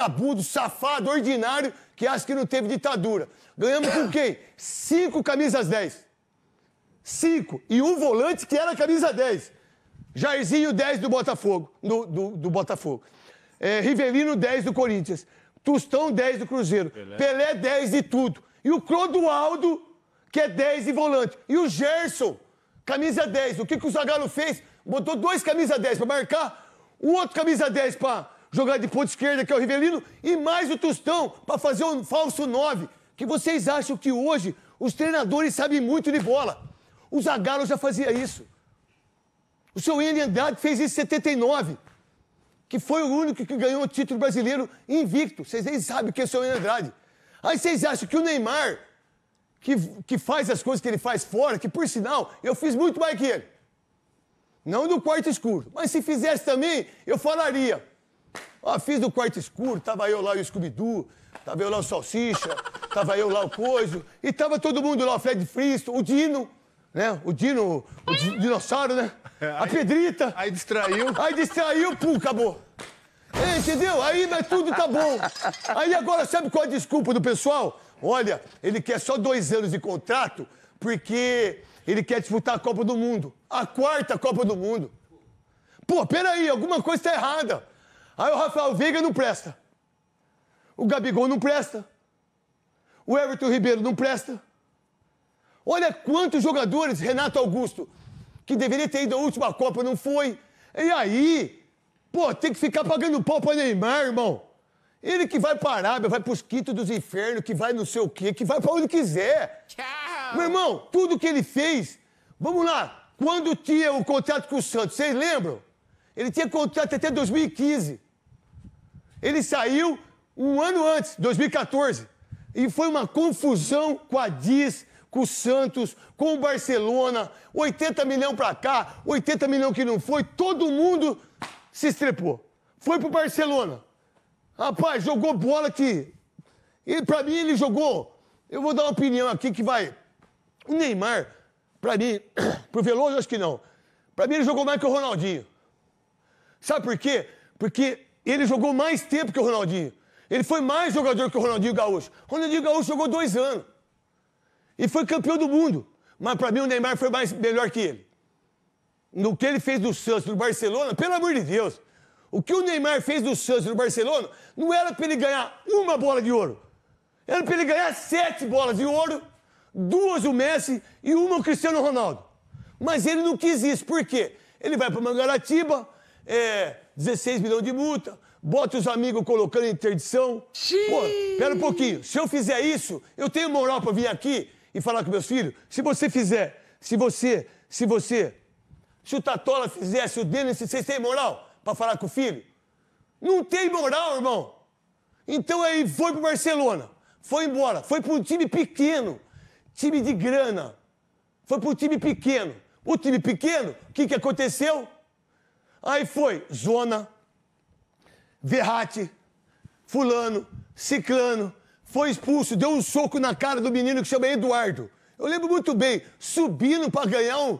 vagabundo, safado, ordinário, que acha que não teve ditadura. Ganhamos com quem? Cinco camisas 10. Cinco. E um volante que era camisa 10. Jairzinho 10 do Botafogo. Do, do, do Botafogo. É, Rivelino 10 do Corinthians. Tustão 10 do Cruzeiro. Pelé. Pelé 10 de tudo. E o Clodoaldo, que é 10 de volante. E o Gerson, camisa 10. O que, que o Zagallo fez? Botou dois camisa 10 para marcar, um outro camisa 10 para jogar de ponta esquerda, que é o Rivelino, e mais o Tostão, para fazer um falso 9. Que vocês acham que hoje os treinadores sabem muito de bola. O Zagallo já fazia isso. O seu William Andrade fez isso em 79, que foi o único que ganhou o título brasileiro invicto. Vocês nem sabem o que é o seu William Andrade. Aí vocês acham que o Neymar, que, que faz as coisas que ele faz fora, que por sinal, eu fiz muito mais que ele. Não do quarto escuro. Mas se fizesse também, eu falaria. Ó, fiz do quarto escuro, tava eu lá o Scooby-Doo, tava eu lá o Salsicha, tava eu lá o Coiso, e tava todo mundo lá, o Fred Fristo, o Dino, né? O Dino, o di dinossauro, né? A aí, Pedrita. Aí distraiu. Aí distraiu, pum, acabou. entendeu? Aí mas tudo tá bom. Aí agora, sabe qual é a desculpa do pessoal? Olha, ele quer só dois anos de contrato porque ele quer disputar a Copa do Mundo. A quarta Copa do Mundo. Pô, peraí, alguma coisa tá errada. Aí o Rafael Veiga não presta. O Gabigol não presta. O Everton Ribeiro não presta. Olha quantos jogadores, Renato Augusto, que deveria ter ido à última Copa, não foi. E aí, pô, tem que ficar pagando pau pra Neymar, irmão. Ele que vai pra Arábia, vai pros quintos dos infernos, que vai não sei o quê, que vai pra onde quiser. Tchau. Meu irmão, tudo que ele fez. Vamos lá. Quando tinha o contrato com o Santos, vocês lembram? Ele tinha contrato até 2015. Ele saiu um ano antes, 2014. E foi uma confusão com a Diz, com o Santos, com o Barcelona. 80 milhões para cá, 80 milhões que não foi. Todo mundo se estrepou. Foi pro Barcelona. Rapaz, jogou bola que. E para mim ele jogou. Eu vou dar uma opinião aqui que vai. O Neymar, para mim, pro Veloso acho que não. Para mim ele jogou mais que o Ronaldinho. Sabe por quê? Porque ele jogou mais tempo que o Ronaldinho. Ele foi mais jogador que o Ronaldinho Gaúcho. O Ronaldinho Gaúcho jogou dois anos. E foi campeão do mundo. Mas para mim o Neymar foi mais, melhor que ele. No que ele fez do Santos, do Barcelona, pelo amor de Deus. O que o Neymar fez do Santos, do Barcelona, não era para ele ganhar uma bola de ouro. Era para ele ganhar sete bolas de ouro, duas o Messi e uma o Cristiano Ronaldo. Mas ele não quis isso. Por quê? Ele vai para Mangaratiba, é, 16 milhões de multa, bota os amigos colocando interdição. Xiii. Pô, pera um pouquinho. Se eu fizer isso, eu tenho moral para vir aqui e falar com meus filhos. Se você fizer, se você, se você, se o Tatola fizesse o Denis, vocês têm moral para falar com o filho? Não tem moral, irmão. Então aí foi pro Barcelona, foi embora, foi pro time pequeno, time de grana, foi pro time pequeno. O time pequeno, o que, que aconteceu? Aí foi Zona, Verratti, Fulano, Ciclano, foi expulso, deu um soco na cara do menino que chama Eduardo. Eu lembro muito bem, subindo para ganhar um.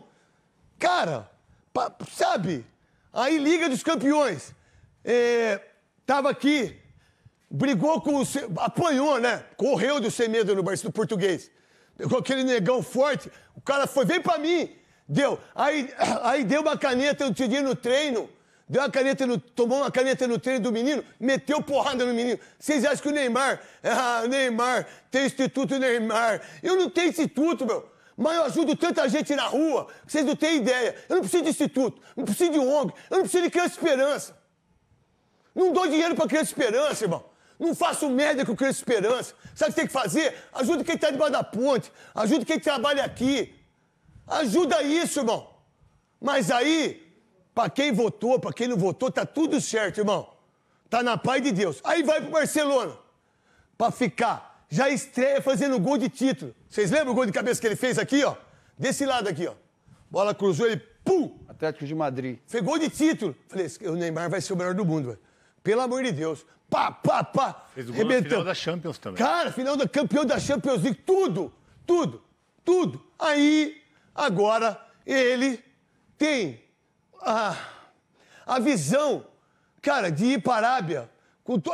Cara, pra, sabe? Aí Liga dos Campeões. É, tava aqui, brigou com o. apanhou, né? Correu do Semedo no Barcelona, do português. Com aquele negão forte, o cara foi, vem pra mim! Deu. Aí, aí deu uma caneta outro dia no treino. Deu uma caneta no, tomou uma caneta no treino do menino, meteu porrada no menino. Vocês acham que o Neymar. Ah, Neymar, tem Instituto Neymar. Eu não tenho instituto, meu. Mas eu ajudo tanta gente na rua, que vocês não têm ideia. Eu não preciso de instituto, não preciso de ONG, eu não preciso de criança esperança. Não dou dinheiro pra criança esperança, irmão. Não faço merda com criança esperança. Sabe o que tem que fazer? Ajuda quem tá debaixo da ponte, ajuda quem trabalha aqui. Ajuda isso, irmão. Mas aí, para quem votou, para quem não votou, tá tudo certo, irmão. Tá na paz de Deus. Aí vai pro Barcelona para ficar. Já estreia fazendo gol de título. Vocês lembram o gol de cabeça que ele fez aqui, ó? Desse lado aqui, ó. Bola cruzou, ele pum! Atlético de Madrid. Fez gol de título. Falei, o Neymar vai ser o melhor do mundo, velho. Pelo amor de Deus. Pá, pá, pá. Fez o gol final da Champions também. Cara, final da campeão da Champions League, tudo, tudo, tudo. Aí Agora ele tem a, a visão, cara, de ir para a Arábia.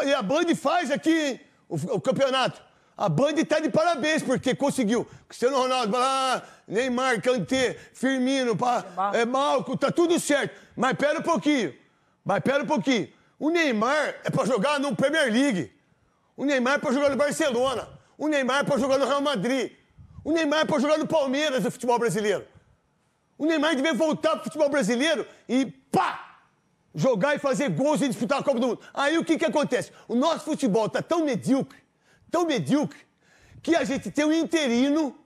E a Band faz aqui o, o, campeonato. A Band está de parabéns, porque conseguiu. Cristiano Ronaldo, ah, Neymar, Kanté, Firmino, pá, é, é, Malco, tá tudo certo. Mas pera um pouquinho. Mas pera um pouquinho. O Neymar é para jogar no Premier League. O Neymar é para jogar no Barcelona. O Neymar é para jogar no Real Madrid. O Neymar é para jogar no Palmeiras no futebol brasileiro. O Neymar devia voltar para o futebol brasileiro e pá! Jogar e fazer gols e disputar a Copa do Mundo. Aí o que, que acontece? O nosso futebol está tão medíocre, tão medíocre, que a gente tem um interino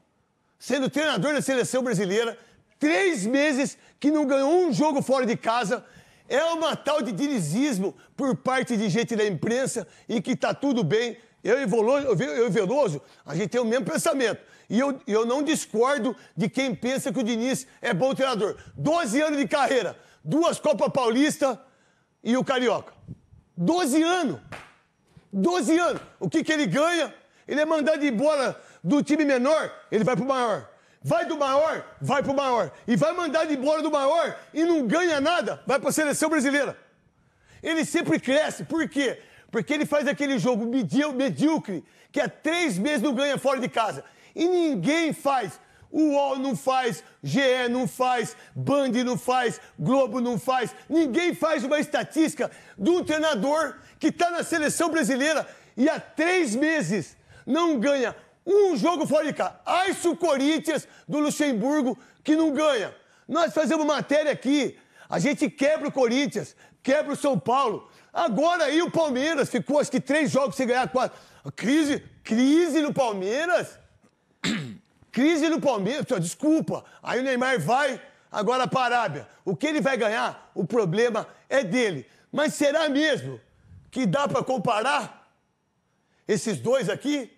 sendo treinador da seleção brasileira, três meses que não ganhou um jogo fora de casa. É uma tal de dirizismo por parte de gente da imprensa e que está tudo bem. Eu e, Veloso, eu e Veloso, a gente tem o mesmo pensamento. E eu, eu não discordo de quem pensa que o Diniz é bom treinador. 12 anos de carreira, duas Copas Paulista e o Carioca. 12 anos! 12 anos! O que, que ele ganha? Ele é mandado embora do time menor, ele vai pro maior. Vai do maior, vai pro maior. E vai mandado embora do maior e não ganha nada, vai pra seleção brasileira. Ele sempre cresce, por quê? Porque ele faz aquele jogo medíocre, que há três meses não ganha fora de casa. E ninguém faz. O UOL não faz, GE não faz, Band não faz, Globo não faz. Ninguém faz uma estatística de um treinador que está na seleção brasileira e há três meses não ganha um jogo fora de casa. Ai, o Corinthians do Luxemburgo que não ganha. Nós fazemos matéria aqui. A gente quebra o Corinthians, quebra o São Paulo. Agora aí o Palmeiras ficou acho que três jogos sem ganhar quatro. Crise, crise no Palmeiras. Crise no Palmeiras, desculpa. Aí o Neymar vai agora para a Arábia. O que ele vai ganhar, o problema é dele. Mas será mesmo que dá para comparar esses dois aqui?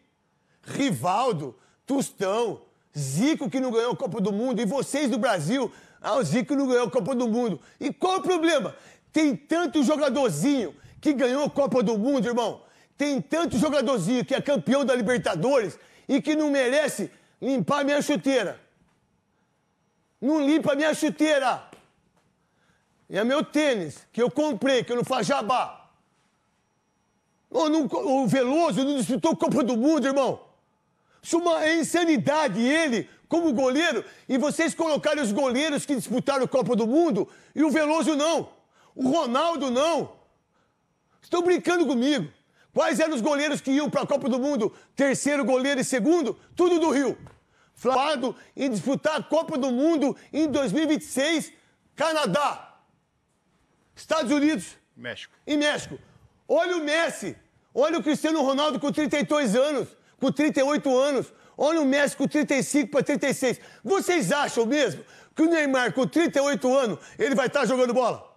Rivaldo, Tustão, Zico que não ganhou a Copa do Mundo e vocês do Brasil, ah, o Zico não ganhou a Copa do Mundo. E qual o problema? Tem tanto jogadorzinho que ganhou a Copa do Mundo, irmão. Tem tanto jogadorzinho que é campeão da Libertadores e que não merece limpar minha chuteira. Não limpa minha chuteira. E é meu tênis, que eu comprei, que eu não faço jabá. Não, não, o Veloso não disputou Copa do Mundo, irmão. Isso é uma insanidade, ele, como goleiro, e vocês colocarem os goleiros que disputaram a Copa do Mundo e o Veloso não. O Ronaldo não. Estão brincando comigo. Quais eram os goleiros que iam para a Copa do Mundo? Terceiro goleiro e segundo? Tudo do Rio flado em disputar a Copa do Mundo em 2026, Canadá, Estados Unidos México. e México. Olha o Messi, olha o Cristiano Ronaldo com 32 anos, com 38 anos, olha o Messi com 35 para 36. Vocês acham mesmo que o Neymar com 38 anos ele vai estar tá jogando bola?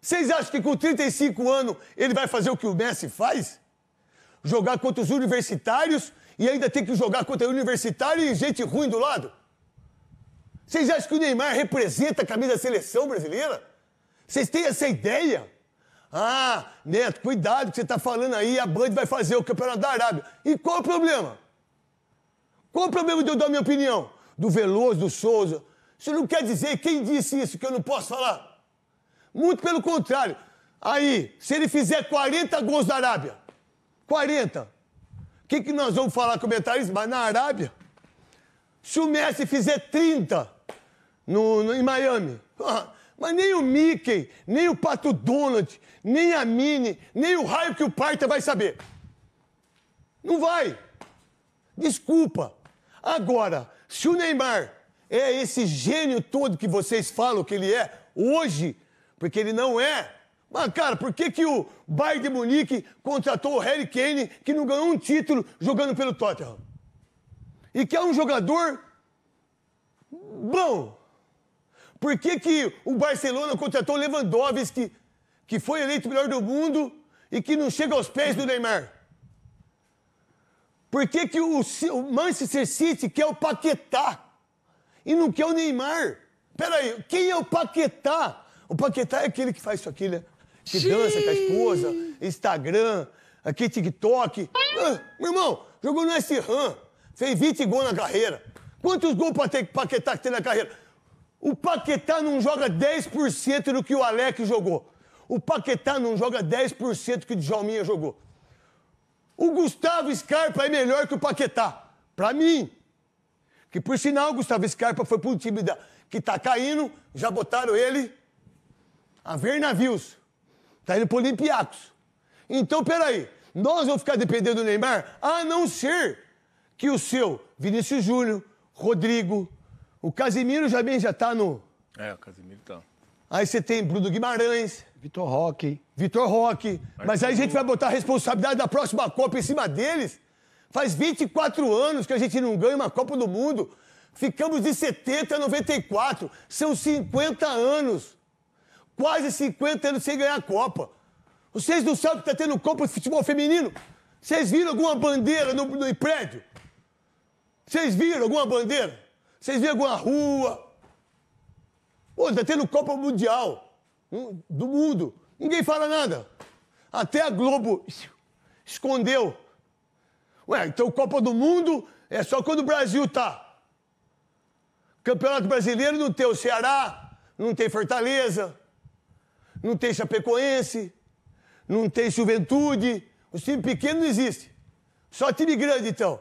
Vocês acham que com 35 anos ele vai fazer o que o Messi faz? Jogar contra os universitários e ainda tem que jogar contra universitário e gente ruim do lado? Vocês acham que o Neymar representa a camisa da seleção brasileira? Vocês têm essa ideia? Ah, Neto, cuidado que você está falando aí, a Band vai fazer o Campeonato da Arábia. E qual o problema? Qual o problema de eu dar minha opinião? Do Veloso, do Souza. Isso não quer dizer quem disse isso que eu não posso falar. Muito pelo contrário. Aí, se ele fizer 40 gols da Arábia, 40, o que, que nós vamos falar com comentarista? Mas na Arábia, se o Messi fizer 30 no, no em Miami, ah, mas nem o Mickey, nem o Pato Donald, nem a Mini, nem o raio que o Parta vai saber. Não vai. Desculpa. Agora, se o Neymar é esse gênio todo que vocês falam que ele é hoje, porque ele não é mas, cara, por que, que o Bayern de Munique contratou o Harry Kane, que não ganhou um título jogando pelo Tottenham? E que é um jogador bom. Por que, que o Barcelona contratou o Lewandowski, que foi eleito melhor do mundo e que não chega aos pés do Neymar? Por que, que o Manchester City quer o Paquetá e não quer o Neymar? Peraí, quem é o Paquetá? O Paquetá é aquele que faz isso aqui, né? que dança com a esposa, Instagram, aqui TikTok. Ah, meu irmão, jogou no S-RAM, fez 20 gols na carreira. Quantos gols o Paquetá que tem na carreira? O Paquetá não joga 10% do que o Alec jogou. O Paquetá não joga 10% do que o Djalminha jogou. O Gustavo Scarpa é melhor que o Paquetá. Pra mim. Que por sinal, o Gustavo Scarpa foi pro time da, que tá caindo, já botaram ele a ver navios. Tá indo pro Olympiacos. Então, peraí, nós vamos ficar dependendo do Neymar, a não ser que o seu Vinícius Júnior, Rodrigo, o Casimiro já bem já tá no. É, o Casimiro tá. Aí você tem Bruno Guimarães. Vitor Roque. Vitor Roque. Mas aí a gente vai botar a responsabilidade da próxima Copa em cima deles. Faz 24 anos que a gente não ganha uma Copa do Mundo. Ficamos de 70 a 94. São 50 anos quase 50 anos sem ganhar a Copa. Vocês não sabem que está tendo Copa de Futebol Feminino? Vocês viram alguma bandeira no, no prédio? Vocês viram alguma bandeira? Vocês viram alguma rua? Pô, está tendo Copa Mundial hum, do mundo. Ninguém fala nada. Até a Globo escondeu. Ué, então Copa do Mundo é só quando o Brasil tá. Campeonato Brasileiro não tem o Ceará, não tem Fortaleza, não tem Chapecoense, não tem Juventude. Os times pequenos não existem. Só time grande, então.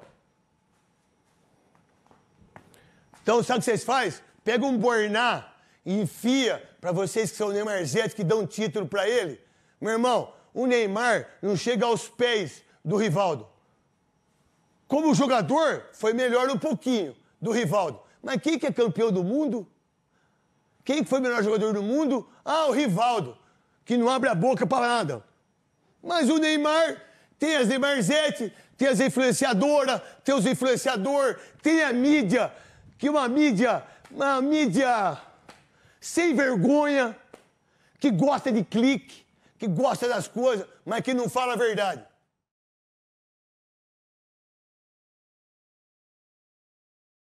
Então, sabe o que vocês fazem? Pega um Borná e enfia para vocês que são neymar zé que dão título para ele. Meu irmão, o Neymar não chega aos pés do Rivaldo. Como jogador, foi melhor um pouquinho do Rivaldo. Mas quem que é campeão do mundo? Quem foi o melhor jogador do mundo? Ah, o Rivaldo, que não abre a boca para nada. Mas o Neymar tem as Neymarzete, tem as influenciadoras, tem os influenciadores, tem a mídia, que uma mídia, uma mídia sem vergonha, que gosta de clique, que gosta das coisas, mas que não fala a verdade.